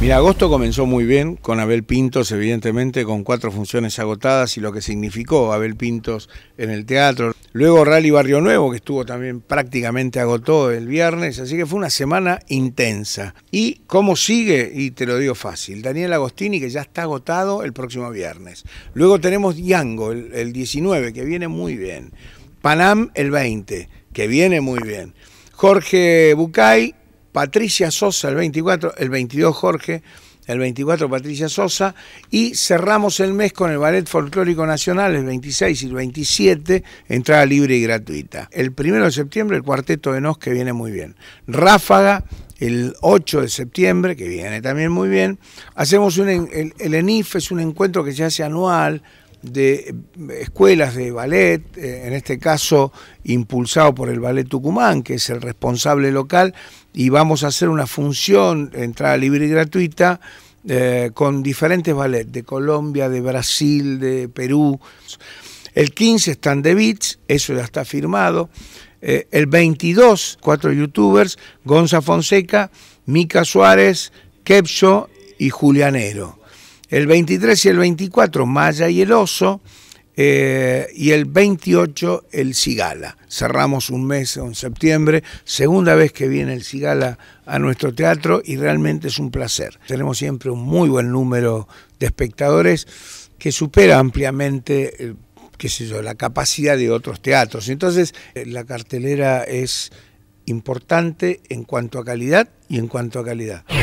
Mira, agosto comenzó muy bien con Abel Pintos, evidentemente, con cuatro funciones agotadas y lo que significó Abel Pintos en el teatro. Luego Rally Barrio Nuevo, que estuvo también prácticamente agotó el viernes, así que fue una semana intensa. ¿Y cómo sigue? Y te lo digo fácil, Daniel Agostini, que ya está agotado el próximo viernes. Luego tenemos Diango, el, el 19, que viene muy bien. Panam, el 20, que viene muy bien. Jorge Bucay, Patricia Sosa el 24, el 22 Jorge, el 24 Patricia Sosa, y cerramos el mes con el Ballet Folclórico Nacional, el 26 y el 27, entrada libre y gratuita. El 1 de septiembre el Cuarteto de Nos, que viene muy bien. Ráfaga, el 8 de septiembre, que viene también muy bien. Hacemos el ENIF es un encuentro que se hace anual, de eh, escuelas de ballet, eh, en este caso impulsado por el Ballet Tucumán, que es el responsable local, y vamos a hacer una función, entrada libre y gratuita, eh, con diferentes ballets de Colombia, de Brasil, de Perú. El 15 están de Beats, eso ya está firmado. el 22, cuatro youtubers, Gonza Fonseca, Mica Suárez, Kepcho y Julianero. El 23 y el 24, Maya y el Oso. Eh, y el 28 el Cigala. Cerramos un mes en septiembre, segunda vez que viene el Cigala a nuestro teatro y realmente es un placer. Tenemos siempre un muy buen número de espectadores que supera ampliamente, eh, qué yo, la capacidad de otros teatros. Entonces, eh, la cartelera es importante en cuanto a calidad y en cuanto a calidad.